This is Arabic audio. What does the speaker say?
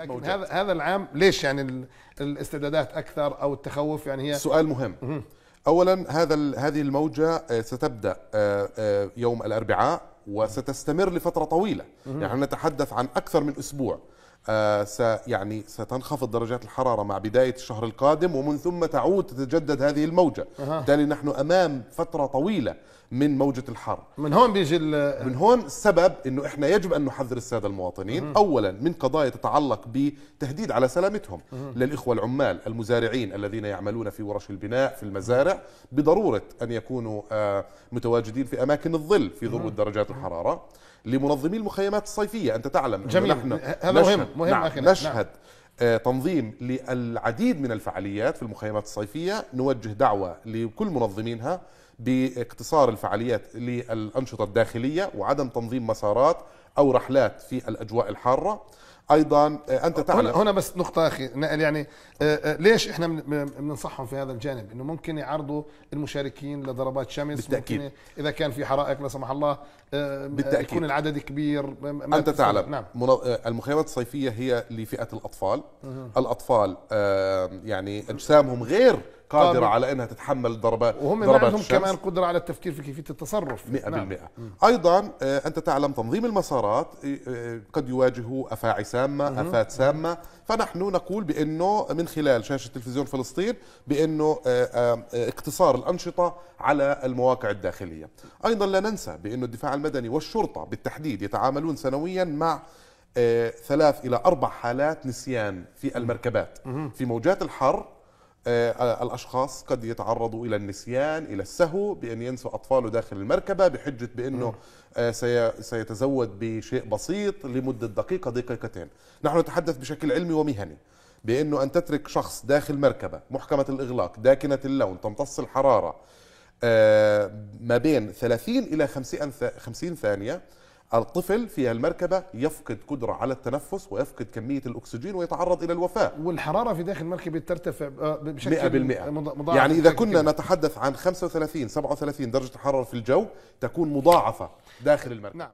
عده موجات هذا هذا العام ليش يعني الاستعدادات اكثر او التخوف يعني هي سؤال مهم اولا هذا هذه الموجه آه، ستبدا آه، آه، يوم الاربعاء وستستمر لفتره طويله يعني نحن نتحدث عن اكثر من اسبوع آه، س يعني ستنخفض درجات الحرارة مع بداية الشهر القادم ومن ثم تعود تتجدد هذه الموجة بالتالي نحن أمام فترة طويلة من موجة الحر من هون بيجي من هون السبب أنه إحنا يجب أن نحذر السادة المواطنين مه. أولا من قضايا تتعلق بتهديد على سلامتهم مه. للإخوة العمال المزارعين الذين يعملون في ورش البناء في المزارع بضرورة أن يكونوا آه، متواجدين في أماكن الظل في ذروة درجات الحرارة لمنظمي المخيمات الصيفيه انت تعلم جميل نحن هذا مهم مهم نعم. نعم. نشهد نعم. تنظيم للعديد من الفعاليات في المخيمات الصيفية نوجه دعوة لكل منظمينها باقتصار الفعاليات للأنشطة الداخلية وعدم تنظيم مسارات أو رحلات في الأجواء الحارة ايضا آه، انت تعلم هنا بس نقطه اخي يعني آه، آه، ليش احنا بننصحهم في هذا الجانب انه ممكن يعرضوا المشاركين لضربات شمس بالتاكيد ممكن اذا كان في حرائق لا سمح الله بالتاكيد يكون العدد كبير انت تعلم نعم. المخيمات الصيفيه هي لفئه الاطفال الاطفال يعني اجسامهم غير قادره على انها تتحمل ضربات وهم ضربات عندهم الشمس. كمان قدره على التفكير في كيفيه التصرف 100% نعم. ايضا آه، انت تعلم تنظيم المسارات آه، قد يواجه افاعي سامه افات سامه فنحن نقول بانه من خلال شاشه تلفزيون فلسطين بانه آه، اقتصار الانشطه على المواقع الداخليه ايضا لا ننسى بانه الدفاع المدني والشرطه بالتحديد يتعاملون سنويا مع ثلاث الى اربع حالات نسيان في المركبات في موجات الحر آه، الاشخاص قد يتعرضوا الى النسيان الى السهو بان ينسوا اطفاله داخل المركبه بحجه بانه آه، سيتزود بشيء بسيط لمده دقيقه دقيقتين نحن نتحدث بشكل علمي ومهني بانه ان تترك شخص داخل مركبه محكمه الاغلاق داكنه اللون تمتص الحراره آه، ما بين 30 الى 50 ثانيه الطفل في المركبة يفقد قدرة على التنفس ويفقد كمية الأكسجين ويتعرض إلى الوفاة والحرارة في داخل المركبة ترتفع آه، بشكل 100% مضاعف يعني إذا كنا نتحدث عن 35 37 درجة حرارة في الجو تكون مضاعفة داخل المركبة نعم.